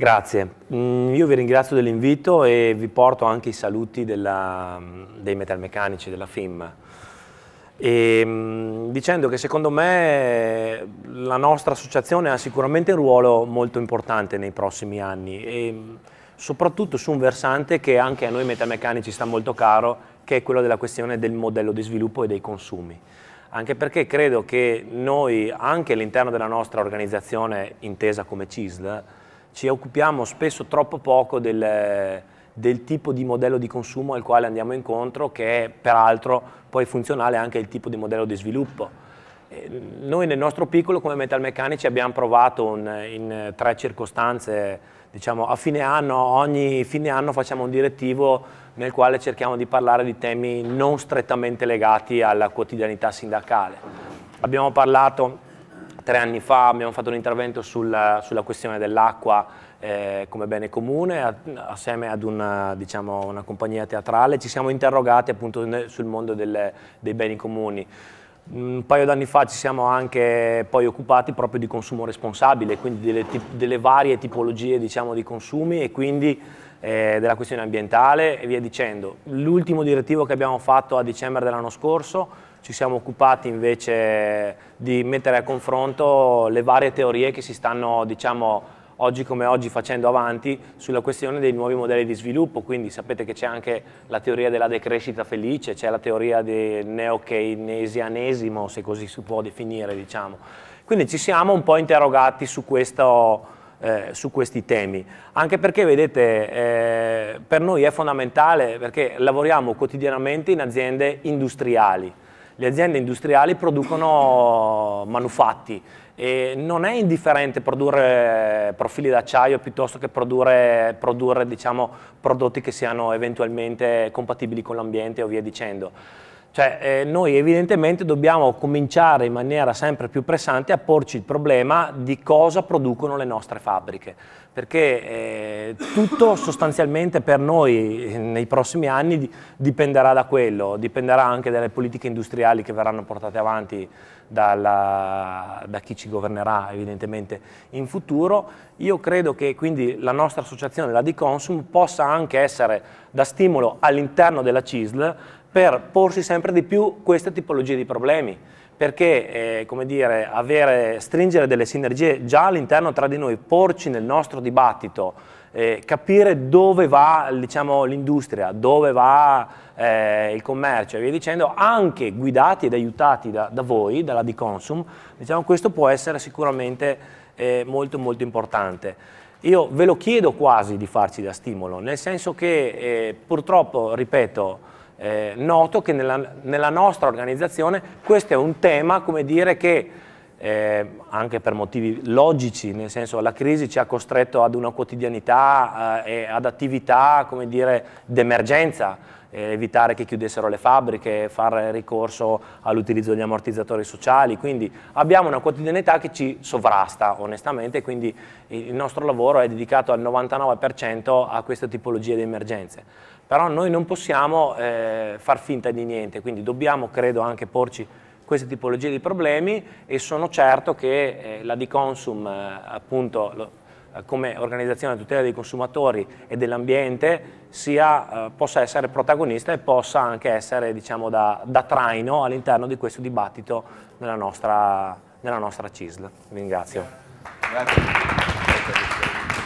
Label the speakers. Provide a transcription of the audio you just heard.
Speaker 1: Grazie, mm, io vi ringrazio dell'invito e vi porto anche i saluti della, dei metalmeccanici della FIM. E, mm, dicendo che secondo me la nostra associazione ha sicuramente un ruolo molto importante nei prossimi anni e mm, soprattutto su un versante che anche a noi metalmeccanici sta molto caro che è quello della questione del modello di sviluppo e dei consumi anche perché credo che noi anche all'interno della nostra organizzazione intesa come CISL ci occupiamo spesso troppo poco del, del tipo di modello di consumo al quale andiamo incontro, che è peraltro poi funzionale anche il tipo di modello di sviluppo. Eh, noi nel nostro piccolo come metalmeccanici abbiamo provato un, in tre circostanze, diciamo a fine anno, ogni fine anno facciamo un direttivo nel quale cerchiamo di parlare di temi non strettamente legati alla quotidianità sindacale. Abbiamo parlato tre anni fa abbiamo fatto un intervento sulla, sulla questione dell'acqua eh, come bene comune, a, assieme ad una, diciamo, una, compagnia teatrale, ci siamo interrogati appunto sul mondo delle, dei beni comuni. Un paio d'anni fa ci siamo anche poi occupati proprio di consumo responsabile, quindi delle, delle varie tipologie diciamo, di consumi e quindi eh, della questione ambientale e via dicendo. L'ultimo direttivo che abbiamo fatto a dicembre dell'anno scorso ci siamo occupati invece di mettere a confronto le varie teorie che si stanno, diciamo, oggi come oggi facendo avanti sulla questione dei nuovi modelli di sviluppo, quindi sapete che c'è anche la teoria della decrescita felice, c'è la teoria del neo neokeynesianesimo, se così si può definire, diciamo. Quindi ci siamo un po' interrogati su, questo, eh, su questi temi, anche perché vedete eh, per noi è fondamentale perché lavoriamo quotidianamente in aziende industriali, le aziende industriali producono manufatti e non è indifferente produrre profili d'acciaio piuttosto che produrre, produrre diciamo, prodotti che siano eventualmente compatibili con l'ambiente o via dicendo. Cioè, eh, noi evidentemente dobbiamo cominciare in maniera sempre più pressante a porci il problema di cosa producono le nostre fabbriche, perché eh, tutto sostanzialmente per noi eh, nei prossimi anni dipenderà da quello, dipenderà anche dalle politiche industriali che verranno portate avanti dalla, da chi ci governerà evidentemente in futuro. Io credo che quindi la nostra associazione, la di Consum, possa anche essere da stimolo all'interno della CISL per porsi sempre di più queste tipologie di problemi, perché eh, come dire, avere, stringere delle sinergie già all'interno tra di noi, porci nel nostro dibattito, eh, capire dove va diciamo, l'industria, dove va eh, il commercio e via dicendo, anche guidati ed aiutati da, da voi, dalla D-Consum, diciamo, questo può essere sicuramente eh, molto molto importante. Io ve lo chiedo quasi di farci da stimolo, nel senso che eh, purtroppo, ripeto, eh, noto che nella, nella, nostra organizzazione questo è un tema, come dire, che eh, anche per motivi logici, nel senso la crisi ci ha costretto ad una quotidianità eh, e ad attività, come dire, d'emergenza, eh, evitare che chiudessero le fabbriche, fare ricorso all'utilizzo degli ammortizzatori sociali, quindi abbiamo una quotidianità che ci sovrasta onestamente, quindi il nostro lavoro è dedicato al 99% a questa tipologia di emergenze. Però noi non possiamo eh, far finta di niente, quindi dobbiamo, credo, anche porci queste tipologie di problemi e sono certo che eh, la Diconsum, eh, appunto, eh, come organizzazione a tutela dei consumatori e dell'ambiente sia, eh, possa essere protagonista e possa anche essere diciamo, da, da traino all'interno di questo dibattito nella nostra, nella nostra CISL. Vi ringrazio. Grazie.